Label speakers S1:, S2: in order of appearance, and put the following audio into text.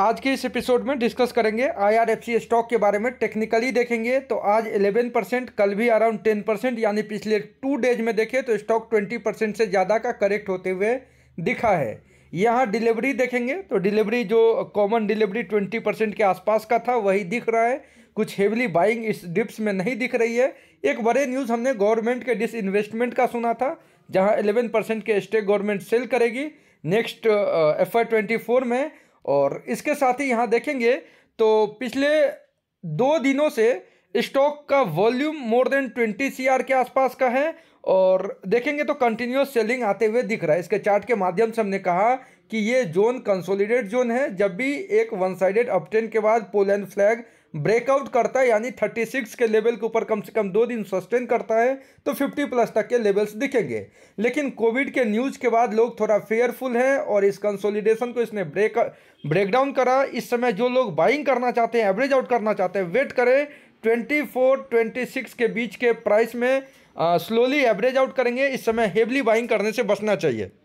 S1: आज के इस एपिसोड में डिस्कस करेंगे आईआरएफसी स्टॉक के बारे में टेक्निकली देखेंगे तो आज 11 परसेंट कल भी अराउंड 10 परसेंट यानी पिछले टू डेज में देखें तो स्टॉक 20 परसेंट से ज़्यादा का करेक्ट होते हुए दिखा है यहाँ डिलीवरी देखेंगे तो डिलीवरी जो कॉमन डिलीवरी ट्वेंटी परसेंट के आसपास का था वही दिख रहा है कुछ हेवली बाइंग इस डिप्स में नहीं दिख रही है एक बड़े न्यूज़ हमने गवर्नमेंट के डिसइन्वेस्टमेंट का सुना था जहाँ एलेवन परसेंट के स्टेक गवर्नमेंट सेल करेगी next F I twenty four में और इसके साथ ही यहाँ देखेंगे तो पिछले दो दिनों से स्टॉक का volume more than twenty C के आसपास का है और देखेंगे तो कंटिन्यूस सेलिंग आते हुए दिख रहा है इसके चार्ट के माध्यम से हमने कहा कि ये जोन कंसोलिडेट जोन है जब भी एक वन साइडेड अपटेन के बाद पोल एंड फ्लैग ब्रेकआउट करता है यानी 36 के लेवल के ऊपर कम से कम दो दिन सस्टेन करता है तो 50 प्लस तक के लेवल्स दिखेंगे लेकिन कोविड के न्यूज़ के बाद लोग थोड़ा फेयरफुल हैं और इस कंसोलिडेशन को इसने ब्रेक ब्रेकडाउन करा इस समय जो लोग बाइंग करना चाहते हैं एवरेज आउट करना चाहते हैं वेट करें ट्वेंटी फोर ट्वेंटी सिक्स के बीच के प्राइस में स्लोली एवरेज आउट करेंगे इस समय हेवली बाइंग करने से बचना चाहिए